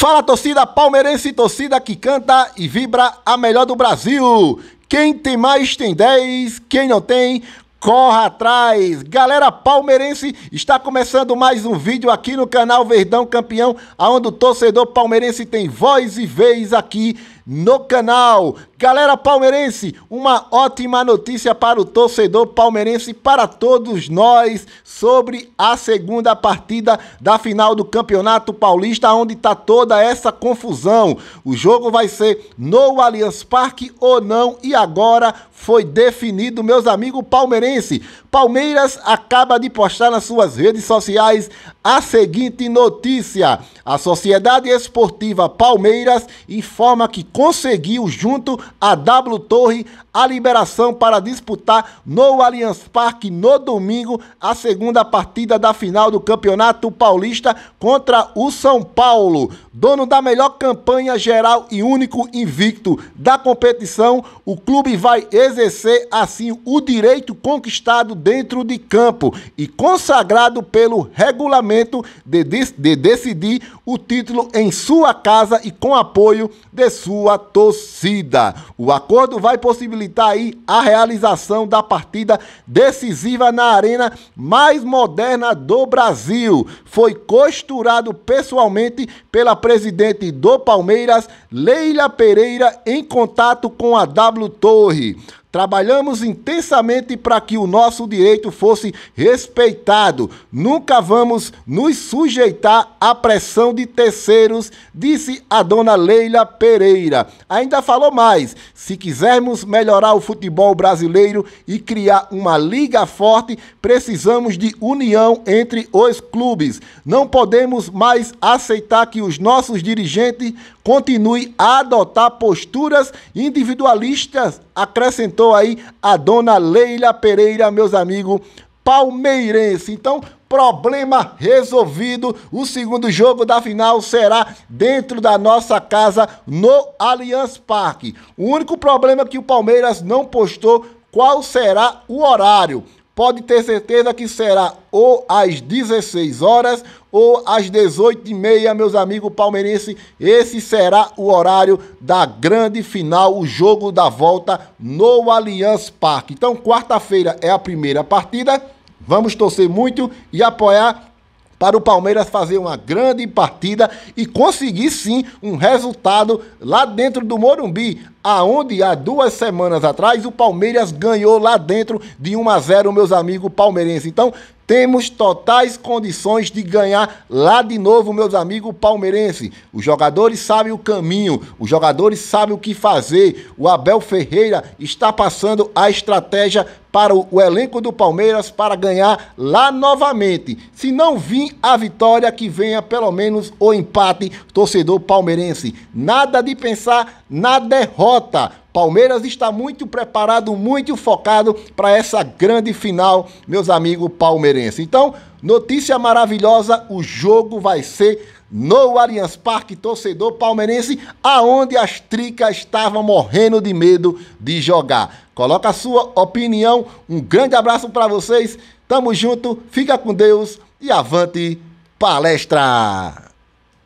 Fala torcida palmeirense, torcida que canta e vibra a melhor do Brasil. Quem tem mais tem 10, quem não tem, corra atrás. Galera palmeirense, está começando mais um vídeo aqui no canal Verdão Campeão, onde o torcedor palmeirense tem voz e vez aqui no canal. Galera palmeirense, uma ótima notícia para o torcedor palmeirense, para todos nós, sobre a segunda partida da final do Campeonato Paulista, onde está toda essa confusão. O jogo vai ser no Allianz Parque ou não, e agora foi definido, meus amigos palmeirense. Palmeiras acaba de postar nas suas redes sociais a seguinte notícia: a Sociedade Esportiva Palmeiras informa que conseguiu, junto à W Torre, a liberação para disputar no Allianz Parque no domingo a segunda partida da final do Campeonato Paulista contra o São Paulo. Dono da melhor campanha geral e único invicto da competição, o clube vai exercer assim o direito conquistado dentro de campo e consagrado pelo regulamento de, de decidir o título em sua casa e com apoio de sua torcida torcida. O acordo vai possibilitar aí a realização da partida decisiva na arena mais moderna do Brasil. Foi costurado pessoalmente pela presidente do Palmeiras, Leila Pereira, em contato com a W Torre. Trabalhamos intensamente para que o nosso direito fosse respeitado. Nunca vamos nos sujeitar à pressão de terceiros, disse a dona Leila Pereira. Ainda falou mais. Se quisermos melhorar o futebol brasileiro e criar uma liga forte, precisamos de união entre os clubes. Não podemos mais aceitar que os nossos dirigentes continuem a adotar posturas individualistas, acrescentou aí a dona Leila Pereira, meus amigos palmeirense. Então, Problema resolvido. O segundo jogo da final será dentro da nossa casa no Allianz Parque. O único problema é que o Palmeiras não postou qual será o horário pode ter certeza que será ou às 16 horas ou às 18h30, meus amigos palmeirenses. Esse será o horário da grande final, o jogo da volta no Allianz Parque. Então, quarta-feira é a primeira partida. Vamos torcer muito e apoiar para o Palmeiras fazer uma grande partida e conseguir sim um resultado lá dentro do Morumbi, aonde há duas semanas atrás o Palmeiras ganhou lá dentro de 1 a 0, meus amigos palmeirenses. Então, temos totais condições de ganhar lá de novo, meus amigos palmeirenses. Os jogadores sabem o caminho, os jogadores sabem o que fazer. O Abel Ferreira está passando a estratégia para o elenco do Palmeiras para ganhar lá novamente. Se não vir a vitória, que venha pelo menos o empate, torcedor palmeirense. Nada de pensar na derrota. Palmeiras está muito preparado, muito focado para essa grande final, meus amigos palmeirenses. Então, notícia maravilhosa: o jogo vai ser no Allianz Parque, torcedor palmeirense, aonde as tricas estavam morrendo de medo de jogar. Coloca a sua opinião. Um grande abraço para vocês. Tamo junto, fica com Deus e avante palestra!